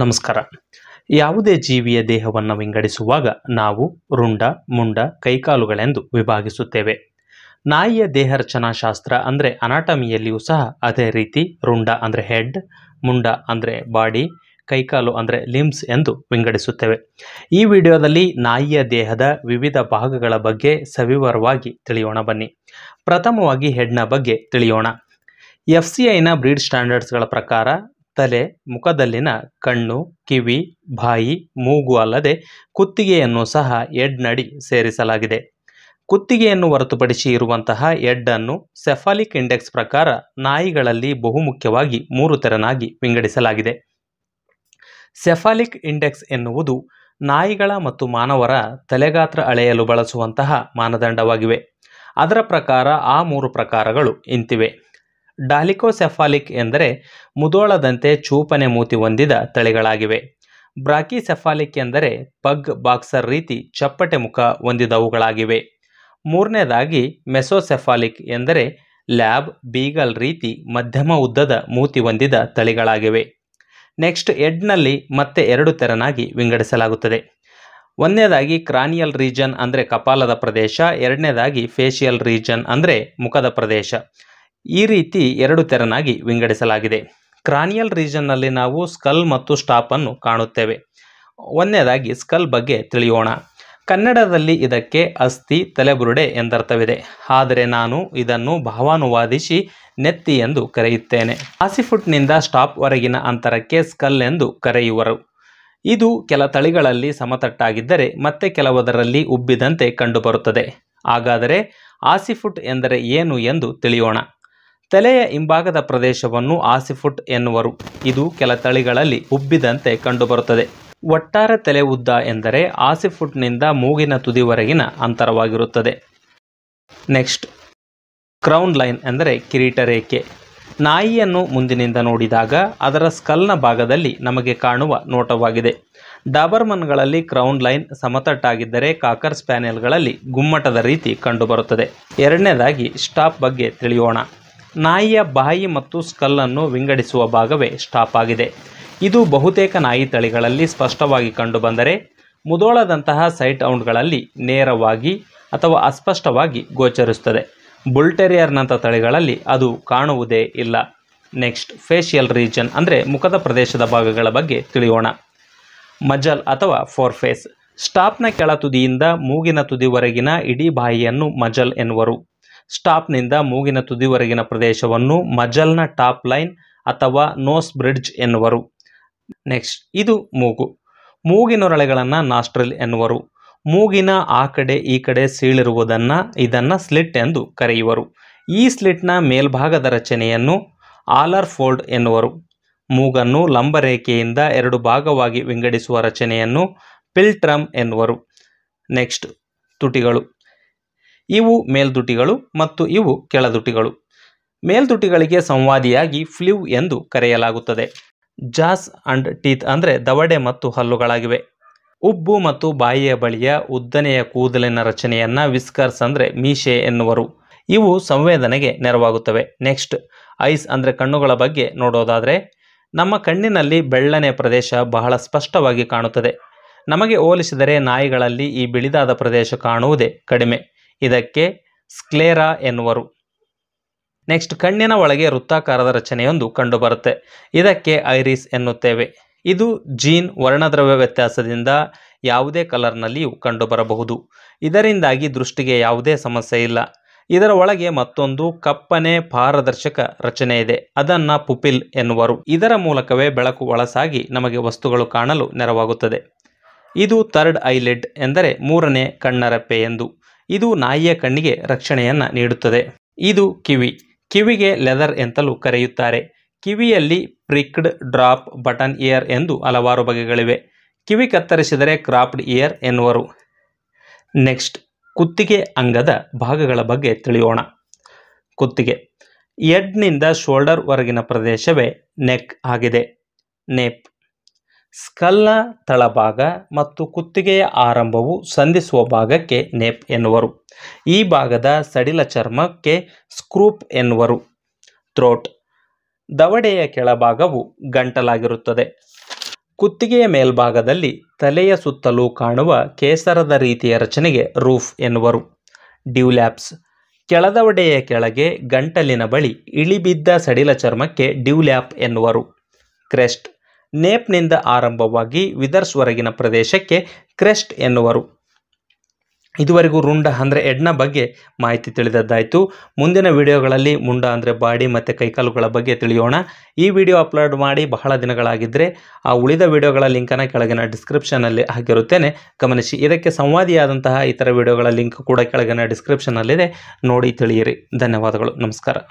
ನಮಸ್ಕಾರ ಯಾವುದೇ ಜೀವಿಯ ದೇಹವನ್ನು ವಿಂಗಡಿಸುವಾಗ ನಾವು ರುಂಡ ಮುಂಡ ಕೈಕಾಲುಗಳೆಂದು ವಿಭಾಗಿಸುತ್ತೇವೆ ನಾಯಿಯ ದೇಹ ರಚನಾಶಾಸ್ತ್ರ ಅಂದರೆ ಅನಾಟಮಿಯಲ್ಲಿಯೂ ಸಹ ಅದೇ ರೀತಿ ರುಂಡ ಅಂದರೆ ಹೆಡ್ ಮುಂಡ ಅಂದರೆ ಬಾಡಿ ಕೈಕಾಲು ಅಂದರೆ ಲಿಮ್ಸ್ ಎಂದು ವಿಂಗಡಿಸುತ್ತೇವೆ ಈ ವಿಡಿಯೋದಲ್ಲಿ ನಾಯಿಯ ದೇಹದ ವಿವಿಧ ಭಾಗಗಳ ಬಗ್ಗೆ ಸವಿವರವಾಗಿ ತಿಳಿಯೋಣ ಬನ್ನಿ ಪ್ರಥಮವಾಗಿ ಹೆಡ್ನ ಬಗ್ಗೆ ತಿಳಿಯೋಣ ಎಫ್ ಸಿ ಐನ ಬ್ರೀಡ್ ಸ್ಟ್ಯಾಂಡರ್ಡ್ಸ್ಗಳ ಪ್ರಕಾರ ತಲೆ ಮುಖದಲ್ಲಿನ ಕಣ್ಣು ಕಿವಿ ಬಾಯಿ ಮೂಗು ಅಲ್ಲದೆ ಕುತ್ತಿಗೆಯನ್ನು ಸಹ ಎಡ್ನಡಿ ಸೇರಿಸಲಾಗಿದೆ ಕುತ್ತಿಗೆಯನ್ನು ಹೊರತುಪಡಿಸಿ ಇರುವಂತಹ ಅನ್ನು ಸೆಫಾಲಿಕ್ ಇಂಡೆಕ್ಸ್ ಪ್ರಕಾರ ನಾಯಿಗಳಲ್ಲಿ ಬಹುಮುಖ್ಯವಾಗಿ ಮೂರು ತೆರನಾಗಿ ವಿಂಗಡಿಸಲಾಗಿದೆ ಸೆಫಾಲಿಕ್ ಇಂಡೆಕ್ಸ್ ಎನ್ನುವುದು ನಾಯಿಗಳ ಮತ್ತು ಮಾನವರ ತಲೆಗಾತ್ರ ಅಳೆಯಲು ಬಳಸುವಂತಹ ಮಾನದಂಡವಾಗಿವೆ ಅದರ ಪ್ರಕಾರ ಆ ಮೂರು ಪ್ರಕಾರಗಳು ಇಂತಿವೆ ಡಾಲಿಕೋಸೆಫಾಲಿಕ್ ಎಂದರೆ ಮುದೋಳದಂತೆ ಚೂಪನೆ ಮೂತಿ ಹೊಂದಿದ ತಳಿಗಳಾಗಿವೆ ಬ್ರಾಕಿಸೆಫಾಲಿಕ್ ಎಂದರೆ ಪಗ್ ಬಾಕ್ಸರ್ ರೀತಿ ಚಪ್ಪಟೆ ಮುಖ ಹೊಂದಿದವುಗಳಾಗಿವೆ ಮೂರನೇದಾಗಿ ಮೆಸೋಸೆಫಾಲಿಕ್ ಎಂದರೆ ಲ್ಯಾಬ್ ಬೀಗಲ್ ರೀತಿ ಮಧ್ಯಮ ಉದ್ದದ ಮೂತಿ ಹೊಂದಿದ ತಳಿಗಳಾಗಿವೆ ನೆಕ್ಸ್ಟ್ ಎಡ್ನಲ್ಲಿ ಮತ್ತೆ ಎರಡು ತೆರನಾಗಿ ವಿಂಗಡಿಸಲಾಗುತ್ತದೆ ಒಂದನೇದಾಗಿ ಕ್ರಾನಿಯಲ್ ರೀಜನ್ ಅಂದರೆ ಕಪಾಲದ ಪ್ರದೇಶ ಎರಡನೇದಾಗಿ ಫೇಶಿಯಲ್ ರೀಜನ್ ಅಂದರೆ ಮುಖದ ಪ್ರದೇಶ ಈ ರೀತಿ ಎರಡು ತೆರನಾಗಿ ವಿಂಗಡಿಸಲಾಗಿದೆ ಕ್ರಾನಿಯಲ್ ರೀಜನ್ನಲ್ಲಿ ನಾವು ಸ್ಕಲ್ ಮತ್ತು ಸ್ಟಾಪನ್ನು ಕಾಣುತ್ತೇವೆ ಒಂದನೇದಾಗಿ ಸ್ಕಲ್ ಬಗ್ಗೆ ತಿಳಿಯೋಣ ಕನ್ನಡದಲ್ಲಿ ಇದಕ್ಕೆ ಅಸ್ಥಿ ತಲೆಬುರುಡೆ ಎಂದರ್ಥವಿದೆ ಆದರೆ ನಾನು ಇದನ್ನು ಭಾವಾನುವಾದಿಸಿ ನೆತ್ತಿ ಎಂದು ಕರೆಯುತ್ತೇನೆ ಆಸಿಫುಟ್ನಿಂದ ಸ್ಟಾಪ್ವರೆಗಿನ ಅಂತರಕ್ಕೆ ಸ್ಕಲ್ ಎಂದು ಕರೆಯುವರು ಇದು ಕೆಲ ತಳಿಗಳಲ್ಲಿ ಸಮತಟ್ಟಾಗಿದ್ದರೆ ಮತ್ತೆ ಕೆಲವದರಲ್ಲಿ ಉಬ್ಬಿದಂತೆ ಕಂಡುಬರುತ್ತದೆ ಹಾಗಾದರೆ ಆಸಿಫುಟ್ ಎಂದರೆ ಏನು ಎಂದು ತಿಳಿಯೋಣ ತಲೆಯ ಹಿಂಭಾಗದ ಪ್ರದೇಶವನ್ನು ಆಸಿಫುಟ್ ಎನ್ನುವರು ಇದು ಕೆಲ ತಳಿಗಳಲ್ಲಿ ಉಬ್ಬಿದಂತೆ ಕಂಡುಬರುತ್ತದೆ ಒಟ್ಟಾರೆ ತಲೆ ಉದ್ದ ಎಂದರೆ ಆಸಿಫುಟ್ನಿಂದ ಮೂಗಿನ ತುದಿವರೆಗಿನ ಅಂತರವಾಗಿರುತ್ತದೆ ನೆಕ್ಸ್ಟ್ ಕ್ರೌನ್ ಲೈನ್ ಎಂದರೆ ಕಿರೀಟ ರೇಖೆ ನಾಯಿಯನ್ನು ಮುಂದಿನಿಂದ ನೋಡಿದಾಗ ಅದರ ಸ್ಕಲ್ನ ಭಾಗದಲ್ಲಿ ನಮಗೆ ಕಾಣುವ ನೋಟವಾಗಿದೆ ಡಾಬರ್ಮನ್ಗಳಲ್ಲಿ ಕ್ರೌನ್ ಲೈನ್ ಸಮತಟ್ಟಾಗಿದ್ದರೆ ಕಾಕರ್ ಪ್ಯಾನೆಲ್ಗಳಲ್ಲಿ ಗುಮ್ಮಟದ ರೀತಿ ಕಂಡುಬರುತ್ತದೆ ಎರಡನೇದಾಗಿ ಸ್ಟಾಪ್ ಬಗ್ಗೆ ತಿಳಿಯೋಣ ನಾಯಿಯ ಬಾಯಿ ಮತ್ತು ಸ್ಕಲ್ಲನ್ನು ವಿಂಗಡಿಸುವ ಭಾಗವೇ ಸ್ಟಾಪ್ ಆಗಿದೆ ಇದು ಬಹುತೇಕ ನಾಯಿ ತಳಿಗಳಲ್ಲಿ ಸ್ಪಷ್ಟವಾಗಿ ಕಂಡುಬಂದರೆ ಮುದೋಳದಂತಹ ಸೈಟ್ ಔಂಡ್ಗಳಲ್ಲಿ ನೇರವಾಗಿ ಅಥವಾ ಅಸ್ಪಷ್ಟವಾಗಿ ಗೋಚರಿಸುತ್ತದೆ ಬುಲ್ಟೆರಿಯರ್ನಂಥ ತಳಿಗಳಲ್ಲಿ ಅದು ಕಾಣುವುದೇ ಇಲ್ಲ ನೆಕ್ಸ್ಟ್ ಫೇಶಿಯಲ್ ರೀಜನ್ ಅಂದರೆ ಮುಖದ ಪ್ರದೇಶದ ಭಾಗಗಳ ಬಗ್ಗೆ ತಿಳಿಯೋಣ ಮಜಲ್ ಅಥವಾ ಫೋರ್ ಫೇಸ್ ಸ್ಟಾಪ್ನ ಕೆಳ ತುದಿಯಿಂದ ಮೂಗಿನ ತುದಿವರೆಗಿನ ಇಡೀ ಬಾಯಿಯನ್ನು ಮಜಲ್ ಎನ್ನುವರು ಸ್ಟಾಪ್ನಿಂದ ಮೂಗಿನ ತುದಿವರೆಗಿನ ಪ್ರದೇಶವನ್ನು ಮಜಲ್ನ ಟಾಪ್ ಲೈನ್ ಅಥವಾ ನೋಸ್ ಬ್ರಿಡ್ಜ್ ಎನ್ನುವರು ನೆಕ್ಸ್ಟ್ ಇದು ಮೂಗು ಮೂಗಿನೊರಳೆಗಳನ್ನು ನಾಸ್ಟ್ರಿಲ್ ಎನ್ನುವರು ಮೂಗಿನ ಆ ಕಡೆ ಈ ಕಡೆ ಸೀಳಿರುವುದನ್ನು ಇದನ್ನು ಸ್ಲಿಟ್ ಎಂದು ಕರೆಯುವರು ಈ ಸ್ಲಿಟ್ನ ಮೇಲ್ಭಾಗದ ರಚನೆಯನ್ನು ಆಲರ್ ಫೋಲ್ಡ್ ಎನ್ನುವರು ಮೂಗನ್ನು ಲಂಬರೇಖೆಯಿಂದ ರೇಖೆಯಿಂದ ಎರಡು ಭಾಗವಾಗಿ ವಿಂಗಡಿಸುವ ರಚನೆಯನ್ನು ಪಿಲ್ಟ್ರಮ್ ಎನ್ನುವರು ನೆಕ್ಸ್ಟ್ ತುಟಿಗಳು ಇವು ಮೇಲ್ದುಟಿಗಳು ಮತ್ತು ಇವು ಕೆಳದುಟಿಗಳು ಮೇಲ್ದುಟಿಗಳಿಗೆ ಸಂವಾದಿಯಾಗಿ ಫ್ಲಿವ್ ಎಂದು ಕರೆಯಲಾಗುತ್ತದೆ ಜಾಸ್ ಅಂಡ್ ಟೀತ್ ಅಂದರೆ ದವಡೆ ಮತ್ತು ಹಲ್ಲುಗಳಾಗಿವೆ ಉಬ್ಬು ಮತ್ತು ಬಾಯಿಯ ಬಳಿಯ ಉದ್ದನೆಯ ಕೂದಲಿನ ರಚನೆಯನ್ನು ವಿಸ್ಕರ್ಸ್ ಅಂದರೆ ಮೀಶೆ ಎನ್ನುವರು ಇವು ಸಂವೇದನೆಗೆ ನೆರವಾಗುತ್ತವೆ ನೆಕ್ಸ್ಟ್ ಐಸ್ ಅಂದರೆ ಕಣ್ಣುಗಳ ಬಗ್ಗೆ ನೋಡೋದಾದರೆ ನಮ್ಮ ಕಣ್ಣಿನಲ್ಲಿ ಬೆಳ್ಳನೆ ಪ್ರದೇಶ ಬಹಳ ಸ್ಪಷ್ಟವಾಗಿ ಕಾಣುತ್ತದೆ ನಮಗೆ ಹೋಲಿಸಿದರೆ ನಾಯಿಗಳಲ್ಲಿ ಈ ಬಿಳಿದಾದ ಪ್ರದೇಶ ಕಾಣುವುದೇ ಕಡಿಮೆ ಇದಕ್ಕೆ ಸ್ಕ್ಲೇರಾ ಎನ್ನುವರು ನೆಕ್ಸ್ಟ್ ಕಣ್ಣಿನ ಒಳಗೆ ವೃತ್ತಾಕಾರದ ರಚನೆಯೊಂದು ಕಂಡುಬರುತ್ತೆ ಇದಕ್ಕೆ ಐರಿಸ್ ಎನ್ನುತ್ತೇವೆ ಇದು ಜೀನ್ ವರ್ಣದ್ರವ್ಯ ವ್ಯತ್ಯಾಸದಿಂದ ಯಾವುದೇ ಕಲರ್ನಲ್ಲಿಯೂ ಕಂಡುಬರಬಹುದು ಇದರಿಂದಾಗಿ ದೃಷ್ಟಿಗೆ ಯಾವುದೇ ಸಮಸ್ಯೆ ಇಲ್ಲ ಇದರ ಒಳಗೆ ಮತ್ತೊಂದು ಕಪ್ಪನೆ ಪಾರದರ್ಶಕ ರಚನೆ ಇದೆ ಅದನ್ನು ಪುಪಿಲ್ ಎನ್ನುವರು ಇದರ ಮೂಲಕವೇ ಬೆಳಕು ಒಳಸಾಗಿ ನಮಗೆ ವಸ್ತುಗಳು ಕಾಣಲು ನೆರವಾಗುತ್ತದೆ ಇದು ಥರ್ಡ್ ಐಲೆಡ್ ಎಂದರೆ ಮೂರನೇ ಕಣ್ಣರಪ್ಪೆ ಎಂದು ಇದು ನಾಯಿಯ ಕಣ್ಣಿಗೆ ರಕ್ಷಣೆಯನ್ನು ನೀಡುತ್ತದೆ ಇದು ಕಿವಿ ಕಿವಿಗೆ ಲೆದರ್ ಎಂತಲೂ ಕರೆಯುತ್ತಾರೆ ಕಿವಿಯಲ್ಲಿ ಪ್ರಿಕ್ಡ್ ಡ್ರಾಪ್ ಬಟನ್ ಇಯರ್ ಎಂದು ಹಲವಾರು ಬಗೆಗಳಿವೆ ಕಿವಿ ಕತ್ತರಿಸಿದರೆ ಕ್ರಾಪ್ಡ್ ಇಯರ್ ಎನ್ನುವರು ನೆಕ್ಸ್ಟ್ ಕುತ್ತಿಗೆ ಅಂಗದ ಭಾಗಗಳ ಬಗ್ಗೆ ತಿಳಿಯೋಣ ಕುತ್ತಿಗೆ ಎಡ್ನಿಂದ ಶೋಲ್ಡರ್ವರೆಗಿನ ಪ್ರದೇಶವೇ ನೆಕ್ ಆಗಿದೆ ನೇಪ್ ಸ್ಕಲ್ನ ತಳಭಾಗ ಮತ್ತು ಕುತ್ತಿಗೆಯ ಆರಂಭವು ಸಂಧಿಸುವ ಭಾಗಕ್ಕೆ ನೆಪ್ ಎನ್ನುವರು ಈ ಭಾಗದ ಸಡಿಲ ಚರ್ಮಕ್ಕೆ ಸ್ಕ್ರೂಪ್ ಎನ್ನುವರು ಥ್ರೋಟ್ ದವಡೆಯ ಕೆಳಭಾಗವು ಗಂಟಲಾಗಿರುತ್ತದೆ ಕುತ್ತಿಗೆಯ ಮೇಲ್ಭಾಗದಲ್ಲಿ ತಲೆಯ ಸುತ್ತಲೂ ಕಾಣುವ ಕೇಸರದ ರೀತಿಯ ರಚನೆಗೆ ರೂಫ್ ಎನ್ನುವರು ಡ್ಯೂಲ್ಯಾಪ್ಸ್ ಕೆಳದವಡೆಯ ಕೆಳಗೆ ಗಂಟಲಿನ ಬಳಿ ಇಳಿಬಿದ್ದ ಸಡಿಲ ಚರ್ಮಕ್ಕೆ ಡ್ಯೂಲ್ಯಾಪ್ ಎನ್ನುವರು ಕ್ರೆಸ್ಟ್ ನೇಪ್ನಿಂದ ಆರಂಭವಾಗಿ ವರೆಗಿನ ಪ್ರದೇಶಕ್ಕೆ ಕ್ರೆಸ್ಟ್ ಎನ್ನುವರು ಇದುವರೆಗೂ ರುಂಡ ಅಂದರೆ ಎಡ್ನ ಬಗ್ಗೆ ಮಾಹಿತಿ ತಿಳಿದದ್ದಾಯಿತು ಮುಂದಿನ ವಿಡಿಯೋಗಳಲ್ಲಿ ಮುಂಡ ಅಂದರೆ ಬಾಡಿ ಮತ್ತು ಕೈಕಾಲುಗಳ ಬಗ್ಗೆ ತಿಳಿಯೋಣ ಈ ವಿಡಿಯೋ ಅಪ್ಲೋಡ್ ಮಾಡಿ ಬಹಳ ದಿನಗಳಾಗಿದ್ದರೆ ಆ ಉಳಿದ ವಿಡಿಯೋಗಳ ಲಿಂಕನ್ನು ಕೆಳಗಿನ ಡಿಸ್ಕ್ರಿಪ್ಷನಲ್ಲಿ ಹಾಕಿರುತ್ತೇನೆ ಗಮನಿಸಿ ಇದಕ್ಕೆ ಸಂವಾದಿಯಾದಂತಹ ಇತರ ವಿಡಿಯೋಗಳ ಲಿಂಕ್ ಕೂಡ ಕೆಳಗಿನ ಡಿಸ್ಕ್ರಿಪ್ಷನಲ್ಲಿದೆ ನೋಡಿ ತಿಳಿಯಿರಿ ಧನ್ಯವಾದಗಳು ನಮಸ್ಕಾರ